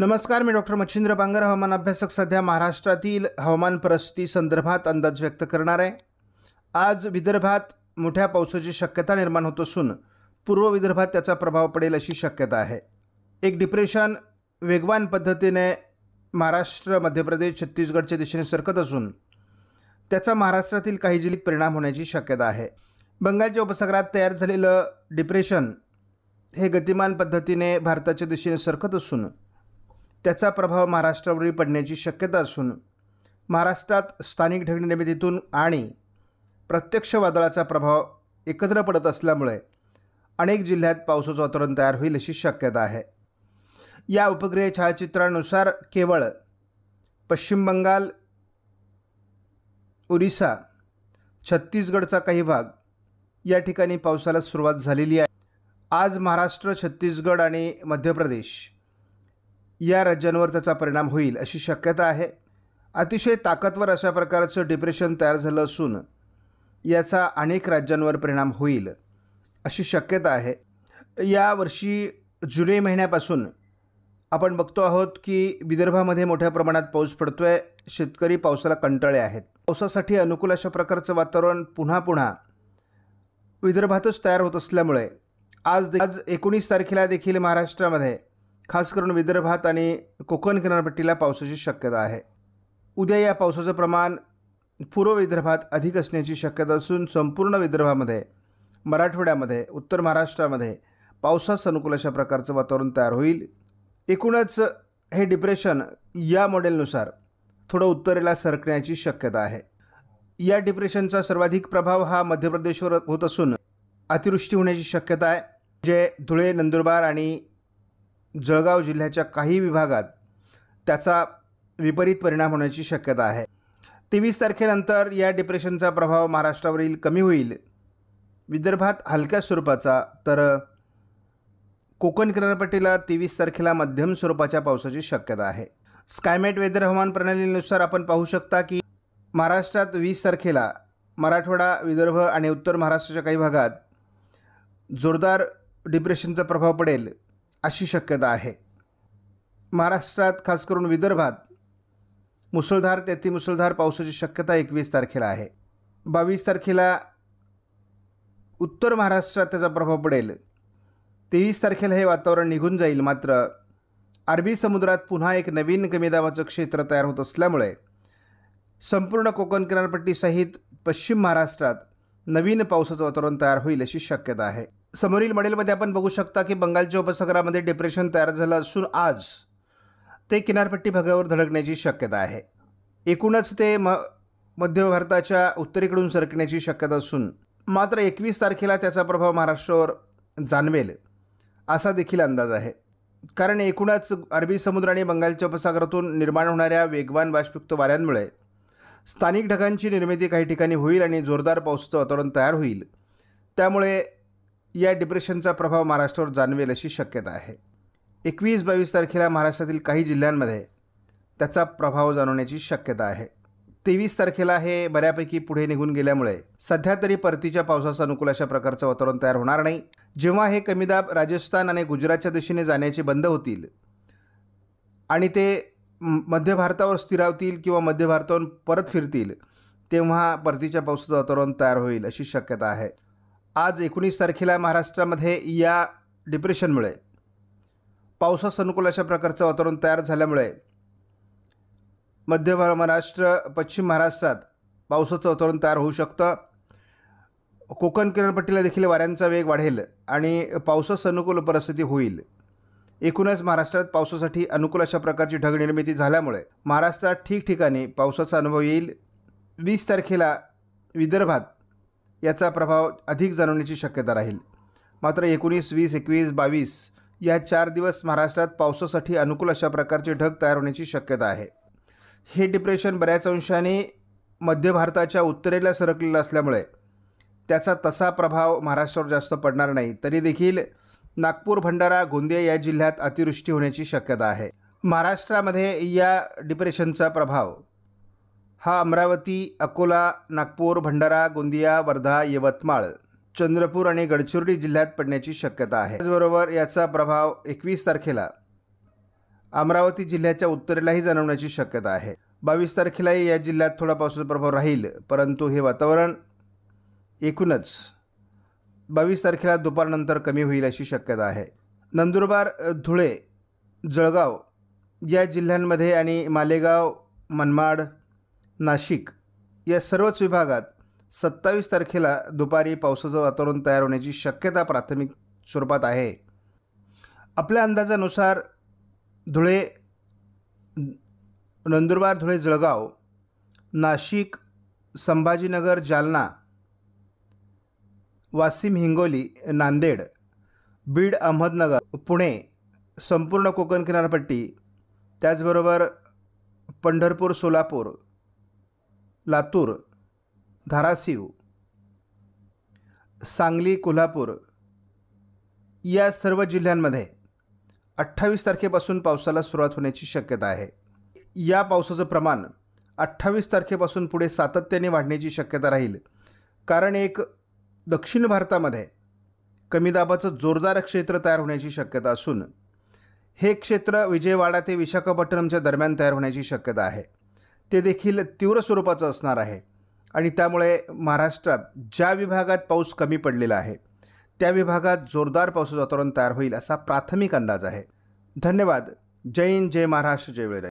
नमस्कार मी डॉक्टर मच्छिंद्र बांगर हवामान अभ्यासक सध्या महाराष्ट्रातील हवामान परिस्थिती संदर्भात अंदाज व्यक्त करणार आहे आज विदर्भात मोठ्या पावसाची शक्यता निर्माण होत असून पूर्व विदर्भात त्याचा प्रभाव पडेल अशी शक्यता आहे एक डिप्रेशन वेगवान पद्धतीने महाराष्ट्र मध्य प्रदेश छत्तीसगडच्या दिशेने सरकत असून त्याचा महाराष्ट्रातील काही जिल्ह्यात परिणाम होण्याची शक्यता आहे बंगालच्या उपसागरात तयार झालेलं डिप्रेशन हे गतिमान पद्धतीने भारताच्या दिशेने सरकत असून त्याचा प्रभाव महाराष्ट्रावरही पडण्याची शक्यता असून महाराष्ट्रात स्थानिक निर्मितीतून आणि प्रत्यक्ष वादळाचा प्रभाव एकत्र पडत असल्यामुळे अनेक जिल्ह्यात पावसाचं वातावरण तयार होईल अशी शक्यता आहे या उपग्रह छायाचित्रानुसार केवळ पश्चिम बंगाल ओरिसा छत्तीसगडचा काही भाग या ठिकाणी पावसाला सुरुवात झालेली आहे आज महाराष्ट्र छत्तीसगड आणि मध्य प्रदेश या राज्यांवर त्याचा परिणाम होईल अशी शक्यता आहे अतिशय ताकदवर अशा प्रकारचं डिप्रेशन तयार झालं असून याचा अनेक राज्यांवर परिणाम होईल अशी शक्यता आहे यावर्षी जुलै महिन्यापासून आपण बघतो आहोत की विदर्भामध्ये मोठ्या प्रमाणात पाऊस पडतो आहे शेतकरी पावसाला कंटाळे आहेत पावसासाठी अनुकूल अशा प्रकारचं वातावरण पुन्हा पुन्हा विदर्भातच तयार होत असल्यामुळे आज आज एकोणीस तारखेला देखील महाराष्ट्रामध्ये खास करून विदर्भात आणि कोकण किनारपट्टीला पावसाची शक्यता आहे उद्या या पावसाचं प्रमाण पूर्व विदर्भात अधिक असण्याची शक्यता असून संपूर्ण विदर्भामध्ये मराठवाड्यामध्ये उत्तर महाराष्ट्रामध्ये पावसास अनुकूल अशा प्रकारचं वातावरण तयार होईल एकूणच हे डिप्रेशन या मॉडेलनुसार थोडं उत्तरेला सरकण्याची शक्यता आहे या डिप्रेशनचा सर्वाधिक प्रभाव हा मध्य प्रदेशवर होत असून अतिवृष्टी होण्याची शक्यता आहे जे धुळे नंदुरबार आणि जळगाव जिल्ह्याच्या काही विभागात त्याचा विपरीत परिणाम होण्याची शक्यता आहे तेवीस तारखेनंतर या डिप्रेशनचा प्रभाव महाराष्ट्रावरील कमी होईल विदर्भात हलक्या स्वरूपाचा तर कोकण किनारपट्टीला तेवीस तारखेला मध्यम स्वरूपाच्या पावसाची शक्यता आहे स्कायमेट वेदर हवामान प्रणालीनुसार आपण पाहू शकता की महाराष्ट्रात वीस तारखेला मराठवाडा विदर्भ आणि उत्तर महाराष्ट्राच्या काही भागात जोरदार डिप्रेशनचा प्रभाव पडेल अशी शक्यता आहे महाराष्ट्रात खास करून विदर्भात मुसळधार ते मुसळधार पावसाची शक्यता एकवीस तारखेला आहे बावीस तारखेला उत्तर महाराष्ट्रात त्याचा प्रभाव पडेल तेवीस तारखेला हे वातावरण निघून जाईल मात्र अरबी समुद्रात पुन्हा एक नवीन कमी दाबाचं क्षेत्र तयार होत असल्यामुळे संपूर्ण कोकण किनारपट्टीसहित पश्चिम महाराष्ट्रात नवीन पावसाचं वातावरण तयार होईल अशी शक्यता आहे समोरील मॉडेलमध्ये आपण बघू शकता की बंगालच्या उपसागरामध्ये डिप्रेशन तयार झालं असून आज ते किनारपट्टी भागावर धडकण्याची शक्यता आहे एकूणच ते म मध्य भारताच्या उत्तरेकडून सरकण्याची शक्यता असून मात्र एकवीस तारखेला त्याचा प्रभाव महाराष्ट्रावर जाणवेल असा देखील अंदाज आहे कारण एकूणच अरबी समुद्र आणि बंगालच्या उपसागरातून निर्माण होणाऱ्या वेगवान बाष्पयुक्त वाऱ्यांमुळे स्थानिक ढगांची निर्मिती काही ठिकाणी होईल आणि जोरदार पाऊसचं वातावरण तयार होईल त्यामुळे या डिप्रेशनचा प्रभाव महाराष्ट्रावर जाणवेल अशी शक्यता आहे एकवीस बावीस तारखेला महाराष्ट्रातील काही जिल्ह्यांमध्ये त्याचा प्रभाव जाणवण्याची शक्यता आहे तेवीस तारखेला हे बऱ्यापैकी पुढे निघून गेल्यामुळे सध्या तरी परतीच्या पावसाचा अनुकूल अशा प्रकारचं वातावरण तयार होणार नाही जेव्हा हे कमीदाब राजस्थान आणि गुजरातच्या दिशेने जाण्याचे बंद होतील आणि ते मध्य भारतावर स्थिरावतील किंवा मध्य भारतावरून परत फिरतील तेव्हा परतीच्या पावसाचं वातावरण तयार होईल अशी शक्यता आहे आज एकोणीस तारखेला महाराष्ट्रामध्ये या डिप्रेशनमुळे पावसास अनुकूल अशा प्रकारचं वातावरण तयार झाल्यामुळे मध्य महाराष्ट्र पश्चिम महाराष्ट्रात पावसाचं वातावरण तयार होऊ शकतं कोकण किनारपट्टीला देखील वाऱ्यांचा वेग वाढेल आणि पावसास अनुकूल परिस्थिती होईल एकूणच महाराष्ट्रात पावसासाठी अनुकूल अशा प्रकारची निर्मिती झाल्यामुळे महाराष्ट्रात ठिकठिकाणी पावसाचा अनुभव येईल वीस तारखेला विदर्भात याचा प्रभाव अधिक जाणवण्याची शक्यता राहील मात्र एकोणीस वीस एकवीस बावीस या चार दिवस महाराष्ट्रात पावसासाठी अनुकूल अशा प्रकारचे ढग तयार होण्याची शक्यता आहे हे डिप्रेशन बऱ्याच अंशाने मध्य भारताच्या उत्तरेला सरकलेलं असल्यामुळे त्याचा तसा प्रभाव महाराष्ट्रावर जास्त पडणार नाही तरी देखील नागपूर भंडारा गोंदिया या जिल्ह्यात अतिवृष्टी होण्याची शक्यता आहे महाराष्ट्रामध्ये या डिप्रेशनचा प्रभाव हा अमरावती अकोला नागपूर भंडारा गोंदिया वर्धा यवतमाळ चंद्रपूर आणि गडचिरोली जिल्ह्यात पडण्याची शक्यता आहे त्याचबरोबर याचा प्रभाव एकवीस तारखेला अमरावती जिल्ह्याच्या उत्तरेलाही जाणवण्याची शक्यता आहे बावीस तारखेलाही या जिल्ह्यात थोडा पावसाचा प्रभाव राहील परंतु हे वातावरण एकूणच बावीस तारखेला दुपारनंतर कमी होईल अशी शक्यता आहे नंदुरबार धुळे जळगाव या जिल्ह्यांमध्ये आणि मालेगाव मनमाड नाशिक या सर्वच विभागात सत्तावीस तारखेला दुपारी पावसाचं वातावरण तयार होण्याची शक्यता प्राथमिक स्वरूपात आहे आपल्या अंदाजानुसार धुळे नंदुरबार धुळे जळगाव नाशिक संभाजीनगर जालना वाशिम हिंगोली नांदेड बीड अहमदनगर पुणे संपूर्ण कोकण किनारपट्टी त्याचबरोबर पंढरपूर सोलापूर लातूर धाराशिव सांगली कोल्हापूर या सर्व जिल्ह्यांमध्ये अठ्ठावीस तारखेपासून पावसाला सुरुवात होण्याची शक्यता आहे या पावसाचं प्रमाण अठ्ठावीस तारखेपासून पुढे सातत्याने वाढण्याची शक्यता राहील कारण एक दक्षिण भारतामध्ये कमी दाबाचं जोरदार क्षेत्र तयार होण्याची शक्यता असून हे क्षेत्र विजयवाडा ते विशाखापट्टणमच्या दरम्यान तयार होण्याची शक्यता आहे ते देखील तीव्र स्वरूपाचं असणार आहे आणि त्यामुळे महाराष्ट्रात ज्या विभागात पाऊस कमी पडलेला आहे त्या विभागात जोरदार पावसाचं वातावरण तयार होईल असा प्राथमिक अंदाज आहे धन्यवाद जय हिंद जय महाराष्ट्र जय वेळ